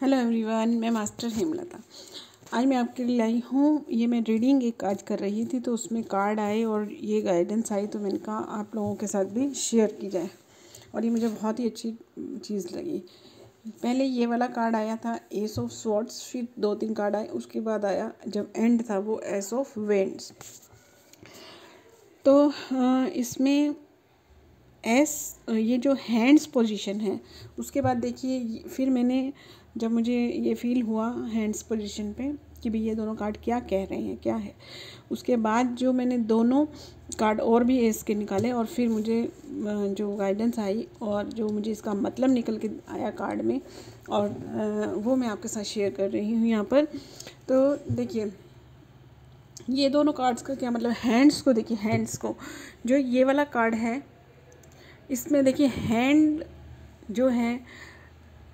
hello everyone मैं master Hemlata आज मैं आपके लिए लाई हूँ ये मैं रीडिंग एक आज कर रही थी तो उसमें कार्ड आए और ये गाइडेंस आई तो मैंने कहा आप लोगों के साथ भी शेयर की जाए और ये मुझे बहुत ही अच्छी चीज़ लगी पहले ये वाला कार्ड आया था एस ऑफ स्वॉर्ड्स फिर दो तीन कार्ड आए उसके बाद आया जब एंड था वो एस ऑफ वेंड्स तो इसमें एस ये जो हैंड्स पोजीशन है उसके बाद देखिए फिर मैंने जब मुझे ये फील हुआ हैंड्स पोजीशन पे कि भाई ये दोनों कार्ड क्या कह रहे हैं क्या है उसके बाद जो मैंने दोनों कार्ड और भी एस के निकाले और फिर मुझे जो गाइडेंस आई और जो मुझे इसका मतलब निकल के आया कार्ड में और वो मैं आपके साथ शेयर कर रही हूँ यहाँ पर तो देखिए ये दोनों कार्ड्स का क्या मतलब हैंड्स को देखिए हैंड्स को जो ये वाला कार्ड है इसमें देखिए हैंड जो है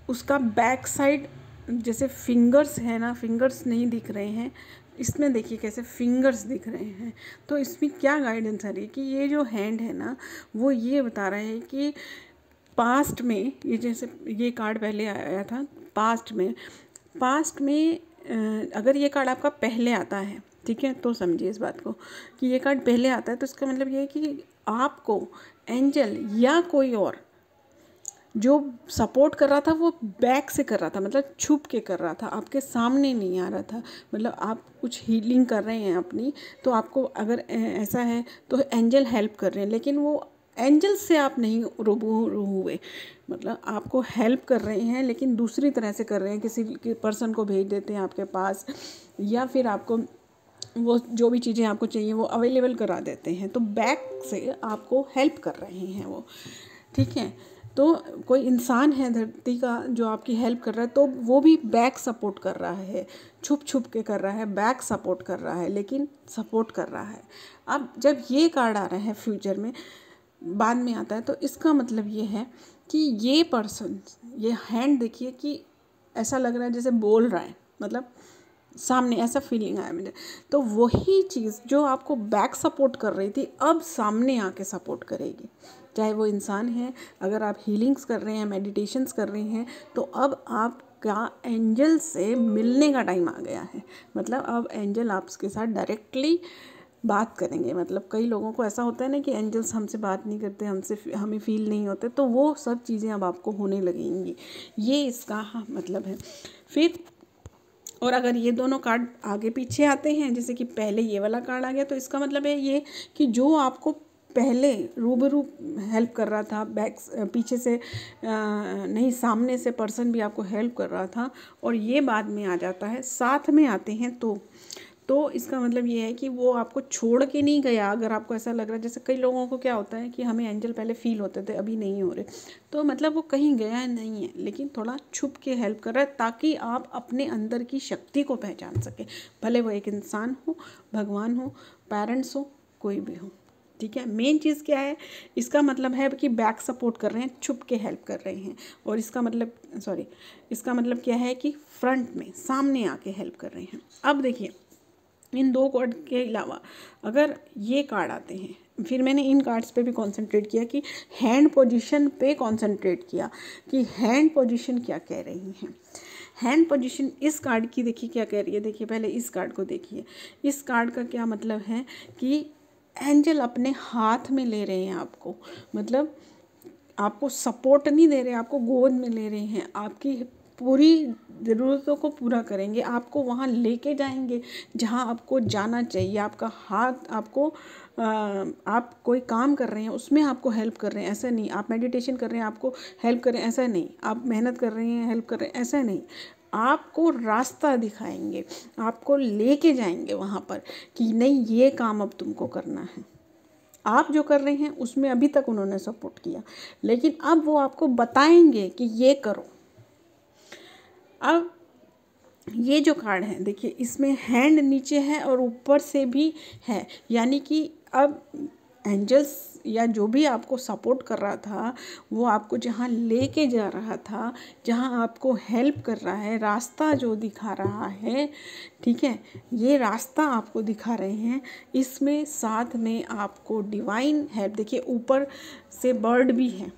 उसका बैक साइड जैसे फिंगर्स है ना फिंगर्स नहीं दिख रहे हैं इसमें देखिए कैसे फिंगर्स दिख रहे हैं तो इसमें क्या गाइडेंस आ रही है कि ये जो हैंड है ना वो ये बता रहा है कि पास्ट में ये जैसे ये कार्ड पहले आया था पास्ट में पास्ट में अगर ये कार्ड आपका पहले आता है ठीक है तो समझिए इस बात को कि ये कार्ड पहले आता है तो इसका मतलब ये है कि आपको एंजल या कोई और जो सपोर्ट कर रहा था वो बैक से कर रहा था मतलब छुप के कर रहा था आपके सामने नहीं आ रहा था मतलब आप कुछ हीलिंग कर रहे हैं अपनी तो आपको अगर ऐसा है तो एंजल हेल्प कर रहे हैं लेकिन वो एंजल से आप नहीं रूबरू हुए मतलब आपको हेल्प कर रहे हैं लेकिन दूसरी तरह से कर रहे हैं किसी पर्सन को भेज देते हैं आपके पास या फिर आपको वो जो भी चीज़ें आपको चाहिए वो अवेलेबल करा देते हैं तो बैक से आपको हेल्प कर रहे हैं वो ठीक है तो कोई इंसान है धरती का जो आपकी हेल्प कर रहा है तो वो भी बैक सपोर्ट कर रहा है छुप छुप के कर रहा है बैक सपोर्ट कर रहा है लेकिन सपोर्ट कर रहा है अब जब ये कार्ड आ रहा है फ्यूचर में बाद में आता है तो इसका मतलब ये है कि ये पर्सन ये हैंड देखिए कि ऐसा लग रहा है जैसे बोल रहा है मतलब सामने ऐसा फीलिंग आया मुझे तो वही चीज़ जो आपको बैक सपोर्ट कर रही थी अब सामने आके सपोर्ट करेगी चाहे वो इंसान है अगर आप हीलिंग्स कर रहे हैं मेडिटेशंस कर रहे हैं तो अब आप का एंजल से मिलने का टाइम आ गया है मतलब अब एंजल आपके साथ डायरेक्टली बात करेंगे मतलब कई लोगों को ऐसा होता है ना कि एंजल्स हमसे बात नहीं करते हमसे हमें फील नहीं होते तो वो सब चीज़ें अब आपको होने लगेंगी ये इसका हाँ मतलब है फिर और अगर ये दोनों कार्ड आगे पीछे आते हैं जैसे कि पहले ये वाला कार्ड आ गया तो इसका मतलब है ये कि जो आपको पहले रूबरू हेल्प कर रहा था बैक पीछे से नहीं सामने से पर्सन भी आपको हेल्प कर रहा था और ये बाद में आ जाता है साथ में आते हैं तो तो इसका मतलब ये है कि वो आपको छोड़ के नहीं गया अगर आपको ऐसा लग रहा है जैसे कई लोगों को क्या होता है कि हमें एंजल पहले फील होते थे अभी नहीं हो रहे तो मतलब वो कहीं गया नहीं है लेकिन थोड़ा छुप के हेल्प कर रहा है ताकि आप अपने अंदर की शक्ति को पहचान सकें भले वो एक इंसान हो भगवान हो पेरेंट्स हो कोई भी हो ठीक है मेन चीज़ क्या है इसका मतलब है कि बैक सपोर्ट कर रहे हैं छुप के हेल्प कर रहे हैं और इसका मतलब सॉरी इसका मतलब क्या है कि फ्रंट में सामने आके हेल्प कर रहे हैं अब देखिए इन दो कार्ड के अलावा अगर ये कार्ड आते हैं फिर मैंने इन कार्ड्स पे भी कंसंट्रेट किया कि हैंड पोजीशन पे कंसंट्रेट किया कि हैंड पोजीशन क्या कह रही हैं हैंड पोजीशन इस कार्ड की देखिए क्या कह रही है देखिए पहले इस कार्ड को देखिए इस कार्ड का क्या मतलब है कि एंजल अपने हाथ में ले रहे हैं आपको मतलब आपको सपोर्ट नहीं दे रहे आपको गोद में ले रहे हैं आपकी पूरी ज़रूरतों को पूरा करेंगे आपको वहाँ लेके जाएंगे जहाँ आपको जाना चाहिए आपका हाथ आपको आप कोई काम कर रहे हैं उसमें आपको हेल्प कर रहे हैं ऐसा नहीं आप मेडिटेशन कर रहे हैं आपको हेल्प कर रहे हैं ऐसा नहीं आप मेहनत कर रहे हैं हेल्प कर रहे हैं ऐसा नहीं आपको रास्ता दिखाएंगे आपको लेके जाएंगे वहाँ पर कि नहीं ये काम अब तुमको करना है आप जो कर रहे हैं उसमें अभी तक उन्होंने सपोर्ट किया लेकिन अब वो आपको बताएंगे कि ये करो अब ये जो कार्ड है देखिए इसमें हैंड नीचे है और ऊपर से भी है यानी कि अब एंजल्स या जो भी आपको सपोर्ट कर रहा था वो आपको जहाँ लेके जा रहा था जहाँ आपको हेल्प कर रहा है रास्ता जो दिखा रहा है ठीक है ये रास्ता आपको दिखा रहे हैं इसमें साथ में आपको डिवाइन हेल्प देखिए ऊपर से बर्ड भी है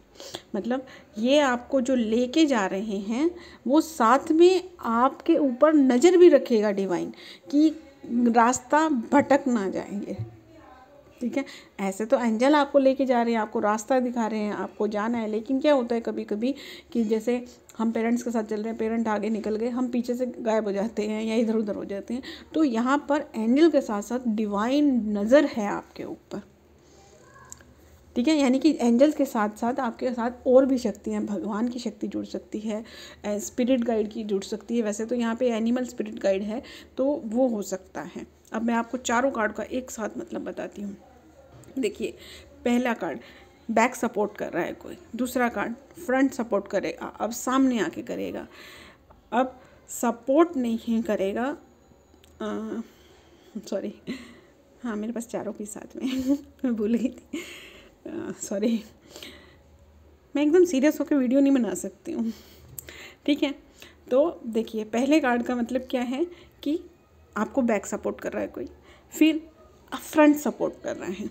मतलब ये आपको जो लेके जा रहे हैं वो साथ में आपके ऊपर नज़र भी रखेगा डिवाइन कि रास्ता भटक ना जाएंगे ठीक है ऐसे तो एंजल आपको लेके जा रहे हैं आपको रास्ता दिखा रहे हैं आपको जाना है लेकिन क्या होता है कभी कभी कि जैसे हम पेरेंट्स के साथ चल रहे हैं पेरेंट आगे निकल गए हम पीछे से गायब हो जाते हैं या इधर उधर हो जाते हैं तो यहाँ पर एंजल के साथ साथ डिवाइन नज़र है आपके ऊपर ठीक है यानी कि एंजल्स के साथ साथ आपके साथ और भी शक्तियाँ भगवान की शक्ति जुड़ सकती है स्पिरिट गाइड की जुड़ सकती है वैसे तो यहाँ पे एनिमल स्पिरिट गाइड है तो वो हो सकता है अब मैं आपको चारों कार्ड का एक साथ मतलब बताती हूँ देखिए पहला कार्ड बैक सपोर्ट कर रहा है कोई दूसरा कार्ड फ्रंट सपोर्ट करेगा अब सामने आके करेगा अब सपोर्ट नहीं करेगा सॉरी हाँ मेरे पास चारों के साथ में मैं भूल गई थी सॉरी uh, मैं एकदम सीरियस होकर वीडियो नहीं बना सकती हूँ ठीक है तो देखिए पहले कार्ड का मतलब क्या है कि आपको बैक सपोर्ट कर रहा है कोई फिर आप फ्रंट सपोर्ट कर रहे हैं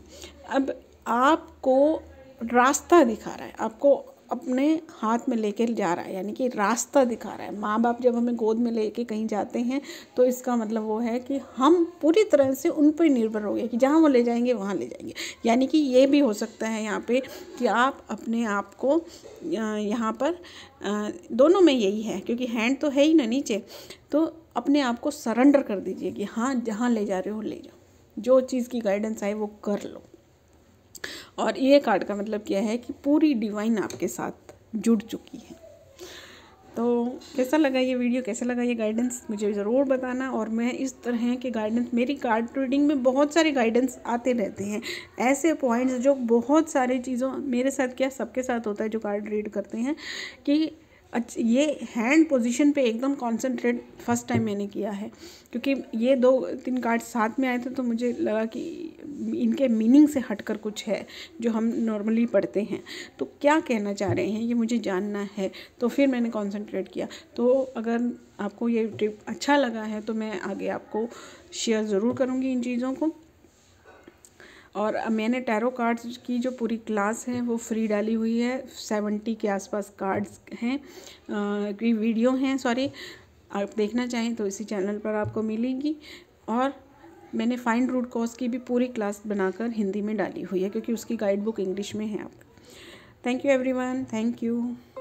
अब आपको रास्ता दिखा रहा है आपको अपने हाथ में लेकर जा रहा है यानी कि रास्ता दिखा रहा है माँ बाप जब हमें गोद में लेके कहीं जाते हैं तो इसका मतलब वो है कि हम पूरी तरह से उन पर निर्भर हो गए कि जहाँ वो ले जाएंगे वहाँ ले जाएंगे यानी कि ये भी हो सकता है यहाँ पे कि आप अपने आप को यहाँ पर दोनों में यही है क्योंकि हैंड तो है ही ना नीचे तो अपने आप को सरेंडर कर दीजिए कि हाँ जहाँ ले जा रहे हो ले जाओ जो चीज़ की गाइडेंस आए वो कर लो और ये कार्ड का मतलब क्या है कि पूरी डिवाइन आपके साथ जुड़ चुकी है तो कैसा लगा ये वीडियो कैसा लगा ये गाइडेंस मुझे ज़रूर बताना और मैं इस तरह के गाइडेंस मेरी कार्ड रीडिंग में बहुत सारे गाइडेंस आते रहते हैं ऐसे पॉइंट्स जो बहुत सारे चीज़ों मेरे साथ क्या सबके साथ होता है जो कार्ड रीड करते हैं कि अच्छा ये हैंड पोजीशन पे एकदम कंसंट्रेट फर्स्ट टाइम मैंने किया है क्योंकि ये दो तीन कार्ड साथ में आए थे तो मुझे लगा कि इनके मीनिंग से हटकर कुछ है जो हम नॉर्मली पढ़ते हैं तो क्या कहना चाह रहे हैं ये मुझे जानना है तो फिर मैंने कंसंट्रेट किया तो अगर आपको ये ट्रिप अच्छा लगा है तो मैं आगे आपको शेयर ज़रूर करूँगी इन चीज़ों को और मैंने टैरो कार्ड्स की जो पूरी क्लास है वो फ्री डाली हुई है सेवेंटी के आसपास कार्ड्स हैं की वीडियो हैं सॉरी आप देखना चाहें तो इसी चैनल पर आपको मिलेगी और मैंने फाइन रूट कोर्स की भी पूरी क्लास बनाकर हिंदी में डाली हुई है क्योंकि उसकी गाइड बुक इंग्लिश में है आप thank you everyone thank you